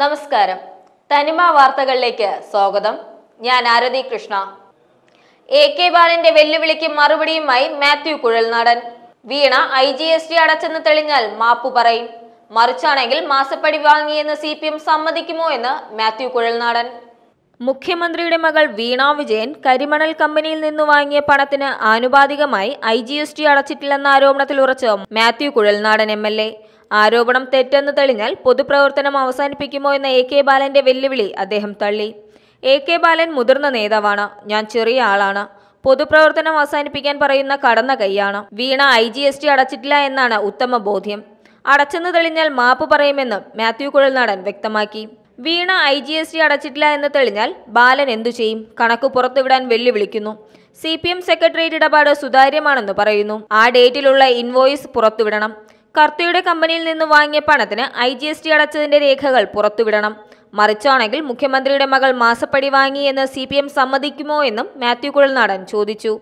നമസ്കാരം തനിമ വാർത്തകളിലേക്ക് സ്വാഗതം ഞാൻ ആരതി കൃഷ്ണ എ കെ ബാലന്റെ വെല്ലുവിളിക്ക് മറുപടിയുമായി Mathew Kuzhalnadan Veena I G S T അടച്ചെന്ന് തെളിഞ്ഞാൽ മാപ്പു പറയും മറിച്ചാണെങ്കിൽ മാസപ്പടി വാങ്ങിയെന്ന് സി പി എം സമ്മതിക്കുമോ എന്ന് മാത്യു കുഴൽനാടൻ മുഖ്യമന്ത്രിയുടെ മകൾ വീണ വിജയൻ കരിമണൽ കമ്പനിയിൽ നിന്ന് വാങ്ങിയ പണത്തിന് ആനുപാതികമായി ഐ ജി എസ് ടി അടച്ചിട്ടില്ലെന്ന ആരോപണത്തിൽ ഉറച്ച് Mathew Kuzhalnadan M L A ആരോപണം തെറ്റെന്ന് തെളിഞ്ഞാൽ പൊതുപ്രവർത്തനം അവസാനിപ്പിക്കുമോ എന്ന എ കെ ബാലന്റെ വെല്ലുവിളി അദ്ദേഹം തള്ളി എ കെ ബാലൻ മുതിർന്ന നേതാവാണ് ഞാൻ ചെറിയ ആളാണ് പൊതുപ്രവർത്തനം അവസാനിപ്പിക്കാൻ പറയുന്ന കടന്ന കൈയാണ് Veena I G S T അടച്ചിട്ടില്ല എന്നാണ് ഉത്തമ ബോധ്യം അടച്ചെന്ന് തെളിഞ്ഞാൽ മാപ്പ് പറയുമെന്നും മാത്യു കുഴൽനാടൻ വ്യക്തമാക്കി Veena I G S T അടച്ചിട്ടില്ല എന്ന് തെളിഞ്ഞാൽ ബാലൻ എന്തു ചെയ്യും കണക്ക് പുറത്തുവിടാൻ വെല്ലുവിളിക്കുന്നു സി പി എം സെക്രട്ടേറിയറ്റ് ഇടപാട് സുതാര്യമാണെന്ന് പറയുന്നു ആ ഡേറ്റിലുള്ള ഇൻവോയിസ് പുറത്തുവിടണം കർത്തയുടെ കമ്പനിയിൽ നിന്ന് വാങ്ങിയ പണത്തിന് ഐ ജി എസ് ടി അടച്ചതിന്റെ രേഖകൾ പുറത്തുവിടണം മറിച്ചാണെങ്കിൽ മുഖ്യമന്ത്രിയുടെ മകൾ മാസപ്പടി വാങ്ങിയെന്ന് സി പി എം സമ്മതിക്കുമോ എന്നും മാത്യു കുഴൽനാടൻ ചോദിച്ചു